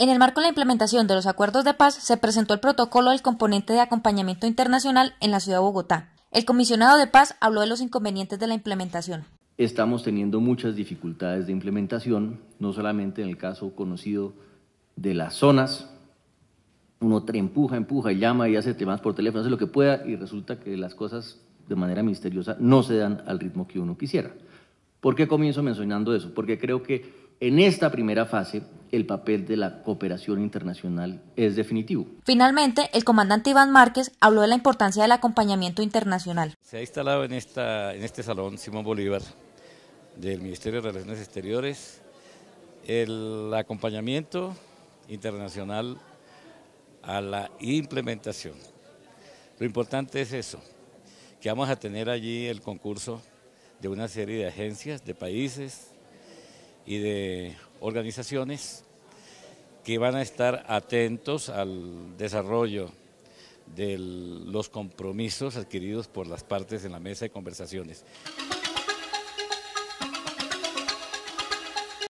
En el marco de la implementación de los acuerdos de paz, se presentó el protocolo del componente de acompañamiento internacional en la ciudad de Bogotá. El comisionado de paz habló de los inconvenientes de la implementación. Estamos teniendo muchas dificultades de implementación, no solamente en el caso conocido de las zonas. Uno empuja, empuja, llama y hace temas por teléfono, hace lo que pueda y resulta que las cosas de manera misteriosa no se dan al ritmo que uno quisiera. ¿Por qué comienzo mencionando eso? Porque creo que en esta primera fase, el papel de la cooperación internacional es definitivo. Finalmente, el comandante Iván Márquez habló de la importancia del acompañamiento internacional. Se ha instalado en, este salón Simón Bolívar del Ministerio de Relaciones Exteriores el acompañamiento internacional a la implementación. Lo importante es eso, que vamos a tener allí el concurso de una serie de agencias, de países, y de organizaciones que van a estar atentos al desarrollo de los compromisos adquiridos por las partes en la mesa de conversaciones.